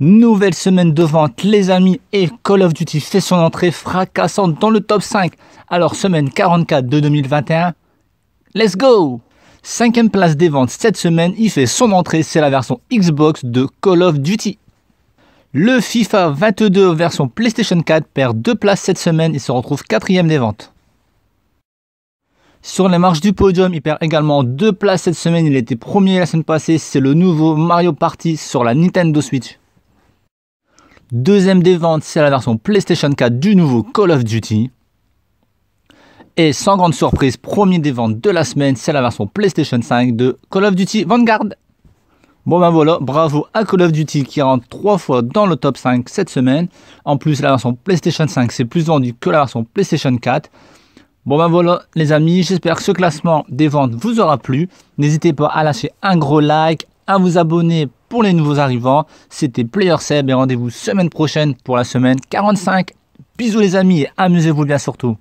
Nouvelle semaine de vente, les amis, et Call of Duty fait son entrée fracassante dans le top 5. Alors, semaine 44 de 2021, let's go Cinquième place des ventes cette semaine, il fait son entrée, c'est la version Xbox de Call of Duty. Le FIFA 22 version PlayStation 4 perd deux places cette semaine et se retrouve quatrième des ventes. Sur les marches du podium, il perd également deux places cette semaine. Il était premier la semaine passée. C'est le nouveau Mario Party sur la Nintendo Switch. Deuxième des ventes, c'est la version PlayStation 4 du nouveau Call of Duty. Et sans grande surprise, premier des ventes de la semaine, c'est la version PlayStation 5 de Call of Duty Vanguard. Bon ben voilà, bravo à Call of Duty qui rentre trois fois dans le top 5 cette semaine. En plus, la version PlayStation 5 s'est plus vendue que la version PlayStation 4. Bon ben voilà les amis, j'espère que ce classement des ventes vous aura plu. N'hésitez pas à lâcher un gros like, à vous abonner pour les nouveaux arrivants. C'était PlayerSeb et rendez-vous semaine prochaine pour la semaine 45. Bisous les amis et amusez-vous bien surtout.